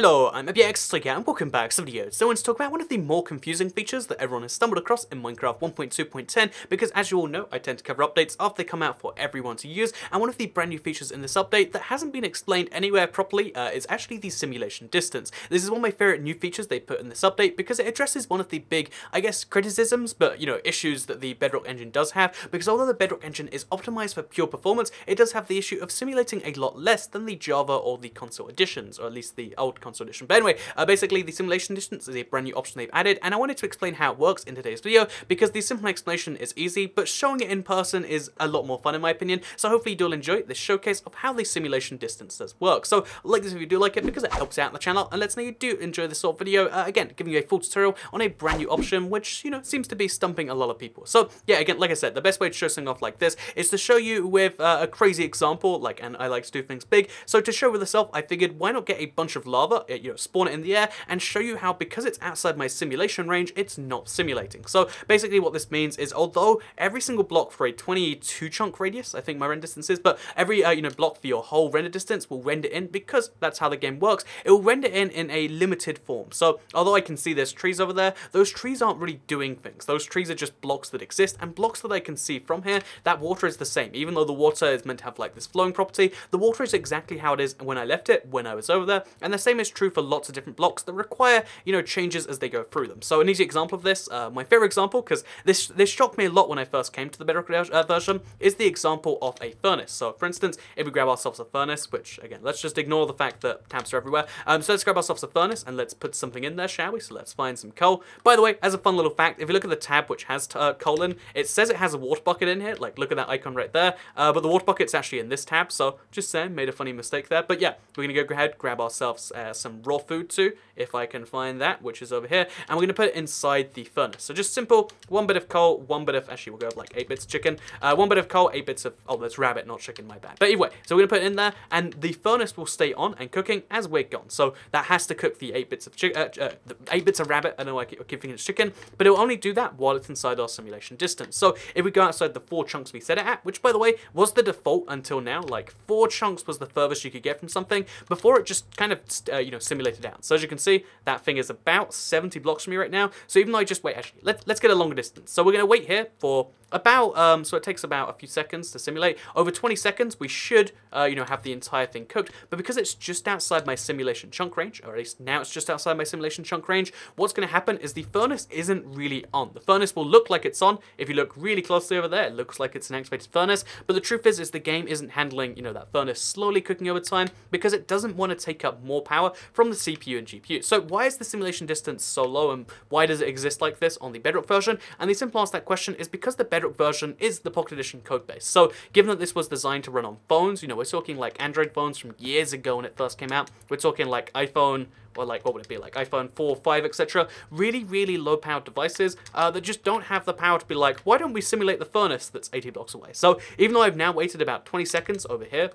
Hello, I'm ABX Trigger and welcome back to the video. So I want to talk about one of the more confusing features that everyone has stumbled across in Minecraft 1.2.10 because as you all know, I tend to cover updates after they come out for everyone to use and one of the brand new features in this update that hasn't been explained anywhere properly uh, is actually the simulation distance. This is one of my favorite new features they put in this update because it addresses one of the big, I guess, criticisms, but you know, issues that the Bedrock engine does have because although the Bedrock engine is optimized for pure performance, it does have the issue of simulating a lot less than the Java or the console editions, or at least the old console edition. But anyway, uh, basically the simulation distance is a brand new option they've added and I wanted to explain how it works in today's video because the simple explanation is easy, but showing it in person is a lot more fun in my opinion. So hopefully you'll enjoy this showcase of how the simulation distance does work. So like this if you do like it because it helps out the channel and let's know you do enjoy this sort of video. Uh, again, giving you a full tutorial on a brand new option, which, you know, seems to be stumping a lot of people. So yeah, again, like I said, the best way to show something off like this is to show you with uh, a crazy example, like, and I like to do things big. So to show with this off, I figured why not get a bunch of lava it, uh, you know, spawn it in the air, and show you how because it's outside my simulation range, it's not simulating. So basically what this means is although every single block for a 22 chunk radius, I think my render distance is, but every, uh, you know, block for your whole render distance will render in because that's how the game works. It will render in in a limited form. So although I can see there's trees over there, those trees aren't really doing things. Those trees are just blocks that exist and blocks that I can see from here, that water is the same. Even though the water is meant to have like this flowing property, the water is exactly how it is when I left it, when I was over there. And the same same is true for lots of different blocks that require, you know, changes as they go through them. So an easy example of this, uh, my favorite example, because this, this shocked me a lot when I first came to the Bedrock uh, version, is the example of a furnace. So for instance, if we grab ourselves a furnace, which again, let's just ignore the fact that tabs are everywhere. Um, so let's grab ourselves a furnace and let's put something in there, shall we? So let's find some coal. By the way, as a fun little fact, if you look at the tab which has uh, coal in, it says it has a water bucket in here. Like look at that icon right there. Uh, but the water bucket's actually in this tab. So just saying, made a funny mistake there. But yeah, we're gonna go ahead, grab ourselves a uh, uh, some raw food to, if I can find that, which is over here. And we're going to put it inside the furnace. So just simple, one bit of coal, one bit of, actually we'll go like eight bits of chicken, uh, one bit of coal, eight bits of, oh, that's rabbit, not chicken, my bad. But anyway, so we're going to put it in there, and the furnace will stay on and cooking as we're gone. So that has to cook the eight bits of chicken, uh, uh, the eight bits of rabbit, I know I keep, I keep thinking it's chicken, but it will only do that while it's inside our simulation distance. So if we go outside the four chunks we set it at, which by the way, was the default until now, like four chunks was the furthest you could get from something, before it just kind of uh, uh, you know, simulated out. So as you can see, that thing is about 70 blocks from me right now. So even though I just wait, actually, let's, let's get a longer distance. So we're going to wait here for about, um, so it takes about a few seconds to simulate. Over 20 seconds, we should, uh, you know, have the entire thing cooked. But because it's just outside my simulation chunk range, or at least now it's just outside my simulation chunk range, what's going to happen is the furnace isn't really on. The furnace will look like it's on. If you look really closely over there, it looks like it's an activated furnace. But the truth is, is the game isn't handling, you know, that furnace slowly cooking over time because it doesn't want to take up more power from the CPU and GPU. So why is the simulation distance so low and why does it exist like this on the Bedrock version? And the simple answer to that question is because the Bedrock Bedrock version is the Pocket Edition codebase. So given that this was designed to run on phones, you know, we're talking like Android phones from years ago when it first came out. We're talking like iPhone or like what would it be like iPhone 4, 5, etc. Really, really low powered devices uh, that just don't have the power to be like, why don't we simulate the furnace that's 80 blocks away? So even though I've now waited about 20 seconds over here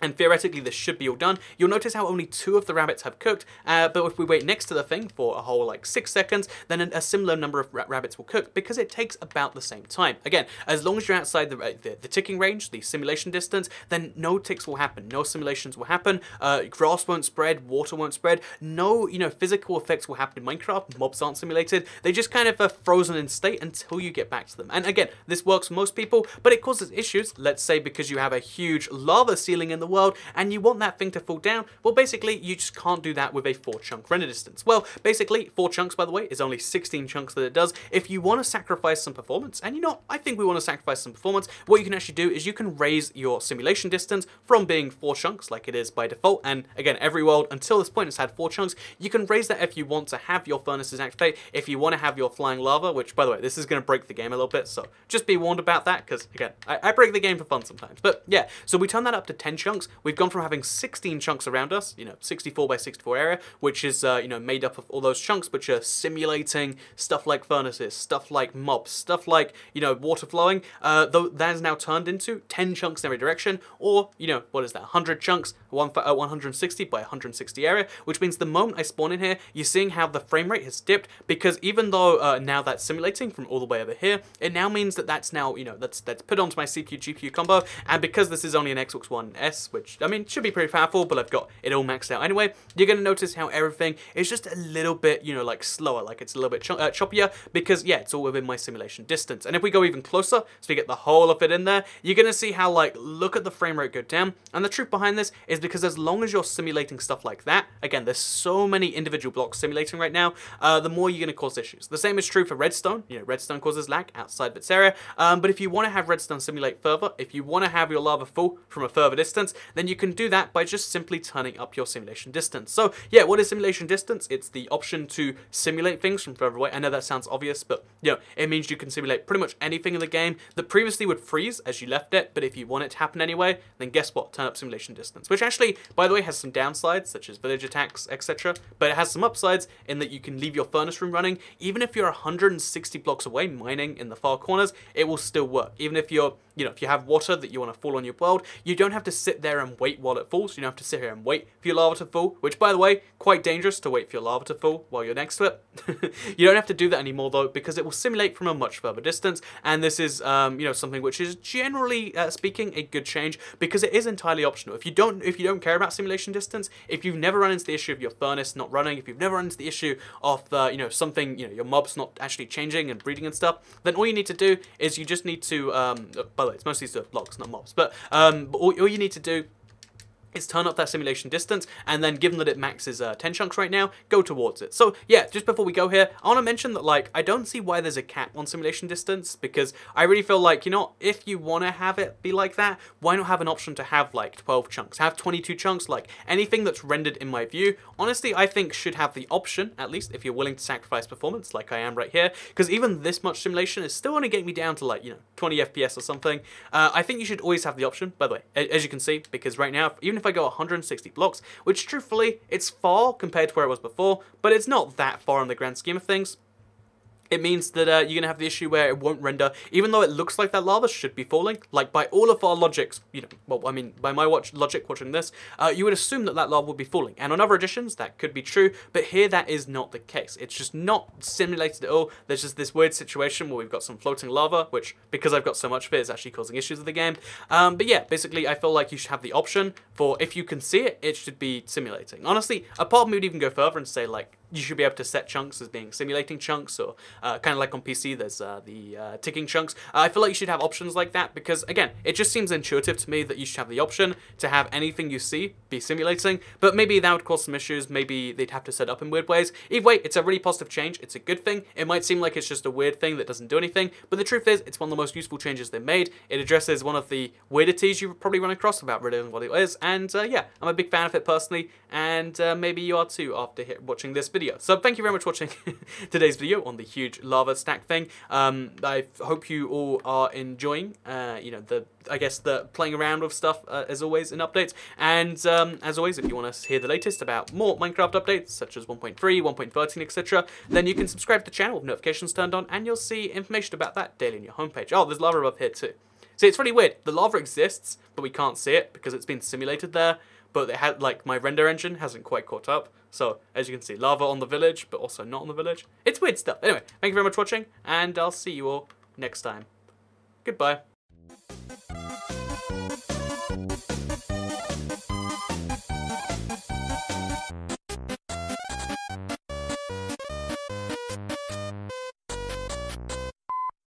and theoretically, this should be all done. You'll notice how only two of the rabbits have cooked, uh, but if we wait next to the thing for a whole like six seconds, then a, similar number of ra rabbits will cook because it takes about the same time. Again, as long as you're outside the, uh, the, the ticking range, the simulation distance, then no ticks will happen, no simulations will happen, uh, grass won't spread, water won't spread, no you know physical effects will happen in Minecraft. Mobs aren't simulated; they just kind of are frozen in state until you get back to them. And again, this works for most people, but it causes issues. Let's say because you have a huge lava ceiling in the world and you want that thing to fall down, well basically you just can't do that with a 4 chunk render distance. Well, basically 4 chunks by the way is only 16 chunks that it does. If you want to sacrifice some performance, and you know I think we want to sacrifice some performance, what you can actually do is you can raise your simulation distance from being 4 chunks like it is by default and again every world until this point has had 4 chunks, you can raise that if you want to have your furnaces activate, if you want to have your flying lava, which by the way this is going to break the game a little bit so just be warned about that because again I, I break the game for fun sometimes. But yeah, so we turn that up to 10 chunks chunks, we've gone from having 16 chunks around us, you know, 64 by 64 area, which is, uh, you know, made up of all those chunks which are simulating stuff like furnaces, stuff like mobs, stuff like, you know, water flowing, uh, though that is now turned into 10 chunks in every direction, or, you know, what is that, 100 chunks, one, uh, 160 by 160 area, which means the moment I spawn in here, you're seeing how the frame rate has dipped, because even though uh, now that's simulating from all the way over here, it now means that that's now, you know, that's that's put onto my CPU GPU combo, and because this is only an Xbox One S which, I mean, should be pretty powerful, but I've got it all maxed out anyway. You're going to notice how everything is just a little bit, you know, like slower, like it's a little bit cho uh, choppier, because, yeah, it's all within my simulation distance. And if we go even closer, so we get the whole of it in there, you're going to see how, like, look at the frame rate go down. And the truth behind this is because as long as you're simulating stuff like that, again, there's so many individual blocks simulating right now, uh, the more you're going to cause issues. The same is true for redstone. You know, redstone causes lag outside of its area. Um, but if you want to have redstone simulate further, if you want to have your lava fall from a further distance, then you can do that by just simply turning up your simulation distance. So yeah, what is simulation distance? It's the option to simulate things from further away. I know that sounds obvious, but you know, it means you can simulate pretty much anything in the game that previously would freeze as you left it, but if you want it to happen anyway, then guess what? Turn up simulation distance, which actually, by the way, has some downsides, such as village attacks, etc., but it has some upsides in that you can leave your furnace room running. Even if you're 160 blocks away mining in the far corners, it will still work. Even if you're, you know, if you have water that you want to fall on your world, you don't have to sit there there and wait while it falls. You don't have to sit here and wait for your lava to fall, which, by the way, quite dangerous to wait for your lava to fall while you're next to it. you don't have to do that anymore, though, because it will simulate from a much further distance, and this is, um, you know, something which is generally uh, speaking a good change because it is entirely optional. If you don't, if you don't care about simulation distance, if you've never run into the issue of your furnace not running, if you've never run into the issue of the, uh, you know, something, you know, your mobs not actually changing and breeding and stuff, then all you need to do is you just need to, um, by the way, it's mostly sort of not mobs, but, um, but all, all you need to do is turn up that simulation distance, and then given that it maxes uh, 10 chunks right now, go towards it. So yeah, just before we go here, I want to mention that like, I don't see why there's a cap on simulation distance, because I really feel like, you know, if you want to have it be like that, why not have an option to have like 12 chunks, have 22 chunks, like anything that's rendered in my view, honestly, I think should have the option, at least if you're willing to sacrifice performance, like I am right here, because even this much simulation is still only getting me down to like, you know, 20 FPS or something. Uh, I think you should always have the option, by the way, as you can see, because right now, even if I go 160 blocks, which truthfully, it's far compared to where it was before, but it's not that far in the grand scheme of things, it means that uh, you're going to have the issue where it won't render, even though it looks like that lava should be falling. Like, by all of our logics, you know, well, I mean, by my watch logic watching this, uh, you would assume that that lava would be falling. And on other editions, that could be true, but here that is not the case. It's just not simulated at all. There's just this weird situation where we've got some floating lava, which, because I've got so much of it, is actually causing issues with the game. Um, but yeah, basically, I feel like you should have the option for, if you can see it, it should be simulating. Honestly, a part of me would even go further and say, like, you should be able to set chunks as being simulating chunks or uh, kind of like on PC, there's uh, the uh, ticking chunks. Uh, I feel like you should have options like that because, again, it just seems intuitive to me that you should have the option to have anything you see be simulating, but maybe that would cause some issues. Maybe they'd have to set up in weird ways. Either way, it's a really positive change. It's a good thing. It might seem like it's just a weird thing that doesn't do anything, but the truth is it's one of the most useful changes they made. It addresses one of the weirdities you probably run across about revealing what it is, and uh, yeah, I'm a big fan of it personally, and uh, maybe you are too after watching this video video. So thank you very much for watching today's video on the huge lava stack thing. Um, I hope you all are enjoying, uh, you know, the I guess the playing around with stuff uh, as always in updates. And um, as always, if you want to hear the latest about more Minecraft updates such as 1.3, 1.13, etc., then you can subscribe to the channel with notifications turned on, and you'll see information about that daily on your homepage. Oh, there's lava above here too. See, it's really weird. The lava exists, but we can't see it because it's been simulated there but it had like my render engine hasn't quite caught up. So as you can see, lava on the village, but also not on the village. It's weird stuff. Anyway, thank you very much for watching, and I'll see you all next time. Goodbye.